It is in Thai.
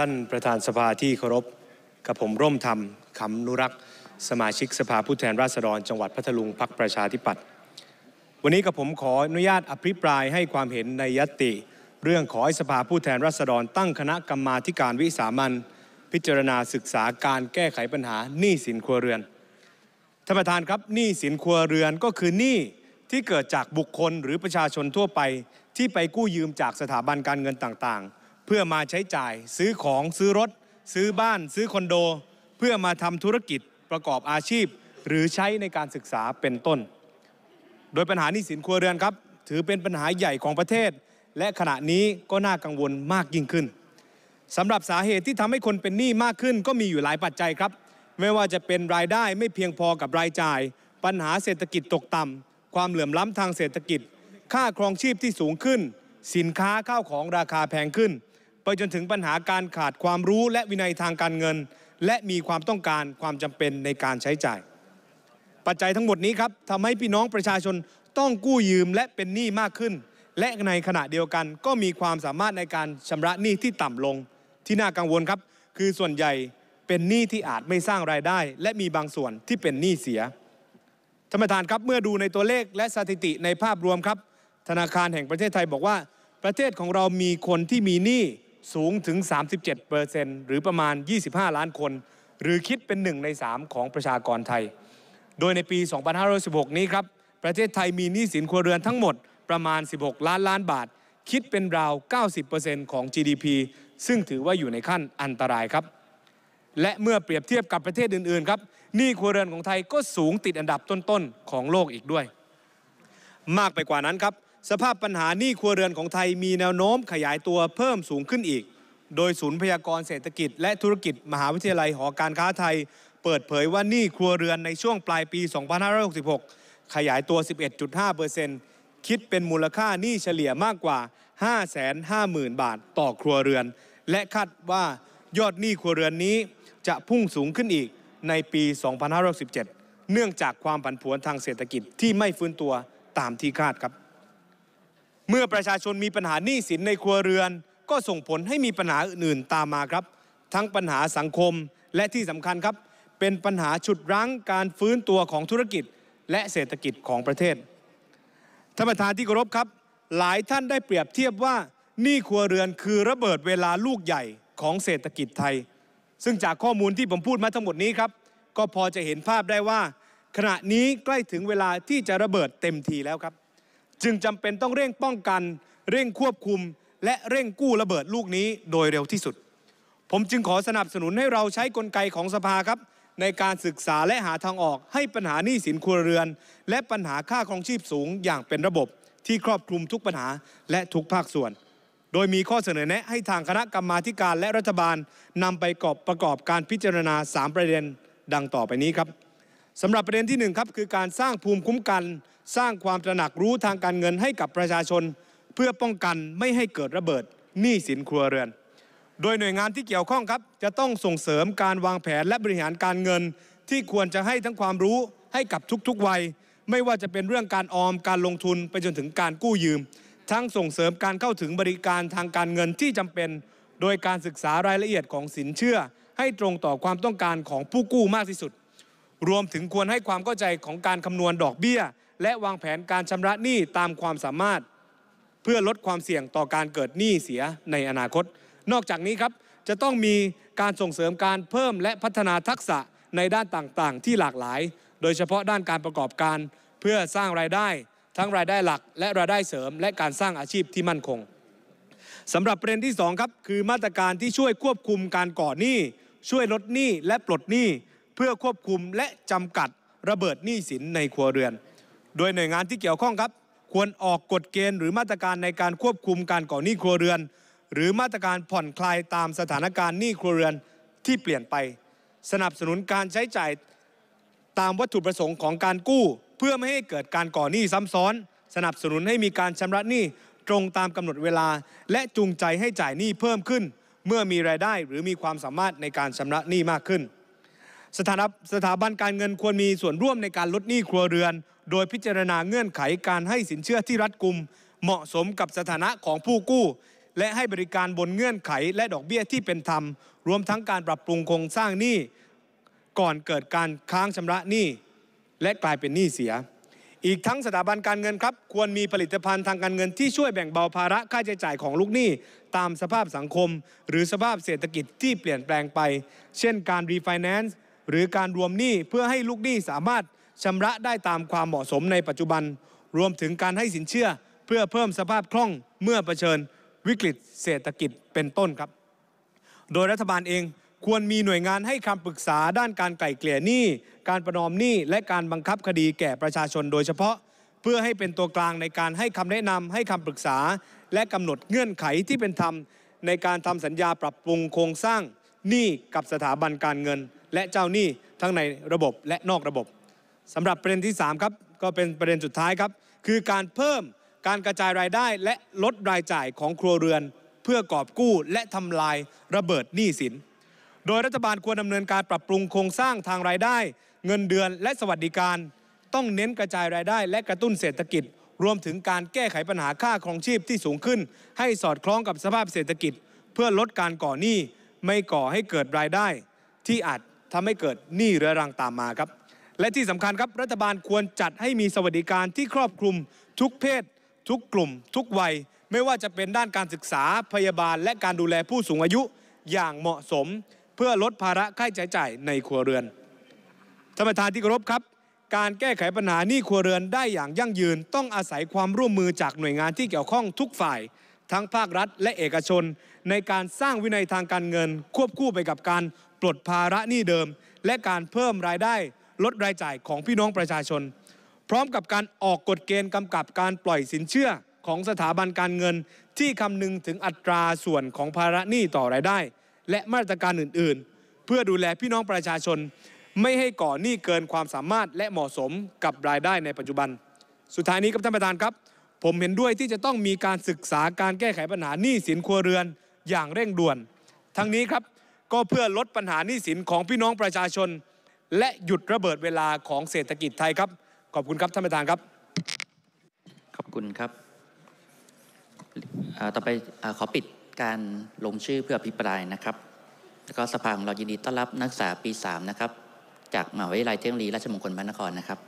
ท่านประธานสภาที่เคารพกับผมร่มธรรมคำนุรักษ์สมาชิกสภาผู้แทนราษฎร จังหวัดพัทลุงพักประชาธิปัตย์วันนี้กับผมขออนุญาตอภิปรายให้ความเห็นในยติ เรื่องขอ ให้สภาผู้แทนราษฎร ตั้งคณะกรรมาการวิสามันพิจารณาศึกษาการแก้ไขปัญหาหนี้สินครัวเรือนท่านประธานครับหนี้สินครัวเรือนก็คือหนี้ที่เกิดจากบุคคลหรือประชาชนทั่วไปที่ไปกู้ยืมจากสถาบันการเงินต่างๆเพื่อมาใช้จ่ายซื้อของซื้อรถ ซื้อบ้านซื้อคอนโด เพื่อมาทำธุรกิจประกอบอาชีพ หรือใช้ในการศึกษาเป็นต้น โดยปัญหาหนี้สินครัวเรือนครับ ถือเป็นปัญหาใหญ่ของประเทศ และขณะนี้ก็น่ากังวลมากยิ่งขึ้นสำหรับสาเหตุที่ทำให้คนเป็นหนี้มากขึ้น ก็มีอยู่หลายปัจจัยครับ ไม่ว่าจะเป็นรายได้ไม่เพียงพอกับรายจ่าย ปัญหาเศรษฐกิจตกต่ำความเหลื่อมล้ำทางเศรษฐกิจ ค่าครองชีพที่สูงขึ้น สินค้าข้าวของราคาแพงขึ้นไปจนถึงปัญหาการขาดความรู้และวินัยทางการเงิน และมีความต้องการความจำเป็นในการใช้จ่าย ปัจจัยทั้งหมดนี้ครับทำให้พี่น้องประชาชนต้องกู้ยืมและเป็นหนี้มากขึ้น และในขณะเดียวกันก็มีความสามารถในการชำระหนี้ที่ต่ำลง ที่น่ากังวลครับคือส่วนใหญ่เป็นหนี้ที่อาจไม่สร้างรายได้ และมีบางส่วนที่เป็นหนี้เสียท่านประธานครับเมื่อดูในตัวเลขและสถิติในภาพรวมครับ ธนาคารแห่งประเทศไทยบอกว่า ประเทศของเรามีคนที่มีหนี้สูงถึง 37%หรือประมาณ 25 ล้านคน หรือคิดเป็นหนึ่งใน 3 ของประชากรไทย โดยในปี 2516 นี้ครับ ประเทศไทยมีหนี้สินครัวเรือนทั้งหมดประมาณ 16 ล้านล้านบาท คิดเป็นราว 90%ของ GDP ซึ่งถือว่าอยู่ในขั้นอันตรายครับ และเมื่อเปรียบเทียบกับประเทศอื่น ๆ ครับ หนี้ครัวเรือนของไทยก็สูงติดอันดับต้น ๆ ของโลกอีกด้วย มากไปกว่านั้นครับสภาพปัญหาหนี้ครัวเรือนของไทยมีแนวโน้มขยายตัวเพิ่มสูงขึ้นอีก โดยศูนย์พยากรเศรษฐกิจและธุรกิจมหาวิทยาลัยหอการค้าไทย เปิดเผยว่าหนี้ครัวเรือนในช่วงปลายปี 2566 ขยายตัว 11.5%คิดเป็นมูลค่าหนี้เฉลี่ยมากกว่า 550,000 บาทต่อครัวเรือน และคาดว่ายอดหนี้ครัวเรือนนี้ จะพุ่งสูงขึ้นอีกในปี 2567 เนื่องจากความผันผวนทางเศรษฐกิจที่ไม่ฟื้นตัวตามที่คาดครับเมื่อประชาชนมีปัญหาหนี้สินในครัวเรือนก็ส่งผลให้มีปัญหาอื่นๆตามมาครับ ทั้งปัญหาสังคมและที่สำคัญครับเป็นปัญหาฉุดรั้งการฟื้นตัวของธุรกิจ และเศรษฐกิจของประเทศท่านประธานที่เคารพครับหลายท่านได้เปรียบเทียบว่าหนี้ครัวเรือนคือระเบิดเวลาลูกใหญ่ของเศรษฐกิจไทย ซึ่งจากข้อมูลที่ผมพูดมาทั้งหมดนี้ครับก็พอจะเห็นภาพได้ว่า ขณะนี้ใกล้ถึงเวลาที่จะระเบิดเต็มทีแล้วครับจึงจำเป็นต้องเร่งป้องกัน เร่งควบคุมและเร่งกู้ระเบิดลูกนี้โดยเร็วที่สุด ผมจึงขอสนับสนุนให้เราใช้กลไกของสภาครับ ในการศึกษาและหาทางออกให้ปัญหาหนี้สินครัวเรือน และปัญหาค่าครองชีพสูง อย่างเป็นระบบ ที่ครอบคลุมทุกปัญหาและทุกภาคส่วน โดยมีข้อเสนอแนะให้ทางคณะกรรมาการและรัฐบาลนำไปประกอบการพิจารณา3ประเด็น ดังต่อไปนี้ครับสำหรับประเด็นที่1ครับคือการสร้างภูมิคุ้มกัน สร้างความตระหนักรู้ทางการเงินให้กับประชาชน เพื่อป้องกันไม่ให้เกิดระเบิดหนี้สินครัวเรือน โดยหน่วยงานที่เกี่ยวข้องครับ จะต้องส่งเสริมการวางแผนและบริหารการเงิน ที่ควรจะให้ทั้งความรู้ให้กับทุกๆ วัยไม่ว่าจะเป็นเรื่องการออมการลงทุนไปจนถึงการกู้ยืม ทั้งส่งเสริมการเข้าถึงบริการทางการเงินที่จำเป็น โดยการศึกษารายละเอียดของสินเชื่อให้ตรงต่อความต้องการของผู้กู้มากที่สุดรวมถึงควรให้ความเข้าใจของการคำนวณดอกเบี้ย และวางแผนการชำระหนี้ตามความสามารถ เพื่อลดความเสี่ยงต่อการเกิดหนี้เสียในอนาคต นอกจากนี้ครับจะต้องมีการส่งเสริมการเพิ่มและพัฒนาทักษะในด้านต่างๆ ที่หลากหลาย โดยเฉพาะด้านการประกอบการ เพื่อสร้างรายได้ ทั้งรายได้หลัก และรายได้เสริมและการสร้างอาชีพที่มั่นคงสำหรับประเด็นที่2ครับคือมาตรการที่ช่วยควบคุมการก่อหนี้ ช่วยลดหนี้และปลดหนี้เพื่อควบคุมและจำกัดระเบิดหนี้สินในครัวเรือน โดยหน่วยงานที่เกี่ยวข้องครับ ควรออกกฎเกณฑ์หรือมาตรการในการควบคุมการก่อหนี้ครัวเรือน หรือมาตรการผ่อนคลายตามสถานการณ์หนี้ครัวเรือนที่เปลี่ยนไป สนับสนุนการใช้จ่ายตามวัตถุประสงค์ของการกู้ เพื่อไม่ให้เกิดการก่อหนี้ซ้ำซ้อน สนับสนุนให้มีการชำระหนี้ตรงตามกำหนดเวลา และจูงใจให้จ่ายหนี้เพิ่มขึ้น เมื่อมีรายได้ หรือมีความสามารถในการชำระหนี้มากขึ้นสถานสถาบันการเงินควรมีส่วนร่วมในการลดหนี้ครัวเรือน โดยพิจารณาเงื่อนไขการให้สินเชื่อที่รัดกุม เหมาะสมกับสถานะของผู้กู้ และให้บริการบนเงื่อนไขและดอกเบี้ยที่เป็นธรรม รวมทั้งการปรับปรุงโครงสร้างหนี้ก่อนเกิดการค้างชำระหนี้และกลายเป็นหนี้เสีย อีกทั้งสถาบันการเงินครับควรมีผลิตภัณฑ์ทางการเงินที่ช่วยแบ่งเบาภาระค่าใช้จ่ายของลูกหนี้ตามสภาพสังคม หรือสภาพเศรษฐกิจที่เปลี่ยนแปลงไป เช่นการรีไฟแนนซ์หรือการรวมหนี้เพื่อให้ลูกหนี้สามารถชำระได้ตามความเหมาะสมในปัจจุบัน รวมถึงการให้สินเชื่อ เพื่อเพิ่มสภาพคล่องเมื่อเผชิญวิกฤตเศรษฐกิจเป็นต้นครับ โดยรัฐบาลเองควรมีหน่วยงานให้คำปรึกษาด้านการไก่เกลี่ยหนี้การประนอมหนี้และการบังคับคดีแก่ประชาชนโดยเฉพาะ เพื่อให้เป็นตัวกลางในการให้คำแนะนำให้คำปรึกษา และกำหนดเงื่อนไขที่เป็นธรรมในการทำสัญญาปรับปรุงโครงสร้างหนี้กับสถาบันการเงินและเจ้าหนี้ทั้งในระบบและนอกระบบ สำหรับประเด็นที่3ครับก็เป็นประเด็นสุดท้ายครับ คือการเพิ่มการกระจายรายได้และลดรายจ่ายของครัวเรือน เพื่อกอบกู้และทำลายระเบิดหนี้สิน โดยรัฐบาลควรดำเนินการปรับปรุงโครงสร้างทางรายได้ เงินเดือนและสวัสดิการ ต้องเน้นกระจายรายได้ และกระตุ้นเศรษฐกิจ รวมถึงการแก้ไขปัญหาค่าครองชีพที่สูงขึ้น ให้สอดคล้องกับสภาพเศรษฐกิจ เพื่อลดการก่อหนี้ไม่ก่อให้เกิดรายได้ที่อาจทำให้เกิด หนี้เรื้อรังตามมาครับ และที่สำคัญครับรัฐบาลควรจัดให้มีสวัสดิการที่ครอบคลุมทุกเพศ ทุกกลุ่ม ทุกวัยไม่ว่าจะเป็นด้านการศึกษาพยาบาล และการดูแลผู้สูงอายุอย่างเหมาะสม เพื่อลดภาระค่าใช้จ่ายในครัวเรือน ท่านประธานที่เคารพครับ การแก้ไขปัญหาหนี้ครัวเรือนได้อย่างยั่งยืนต้องอาศัยความร่วมมือจากหน่วยงานที่เกี่ยวข้องทุกฝ่าย ทั้งภาครัฐและเอกชน ในการสร้างวินัยทางการเงิน ควบคู่ไปกับการปลดภาระหนี้เดิม และการเพิ่มรายได้ลดรายจ่ายของพี่น้องประชาชน พร้อมกับการออกกฎเกณฑ์กำกับการปล่อยสินเชื่อของสถาบันการเงินที่คำนึงถึงอัตราส่วนของภาระหนี้ต่อรายได้ และมาตรการอื่นๆ เพื่อดูแลพี่น้องประชาชน ไม่ให้ก่อหนี้เกินความสามารถและเหมาะสมกับรายได้ในปัจจุบัน สุดท้ายนี้ครับท่านประธานครับ ผมเห็นด้วยที่จะต้องมีการศึกษาการแก้ไขปัญหาหนี้สินครัวเรือนอย่างเร่งด่วน ทั้งนี้ครับก็เพื่อลดปัญหาหนี้สินของพี่น้องประชาชน และหยุดระเบิดเวลาของเศรษฐกิจไทยครับ ขอบคุณครับท่านประธานครับ ขอบคุณครับ ต่อไปขอปิดการลงชื่อเพื่ออภิปรายนะครับ แล้วก็สภาของเรายินดีต้อนรับนักศึกษาปี 3 นะครับ จากมหาวิทยาลัยเทคโนโลยีราชมงคลพระนครนะครับ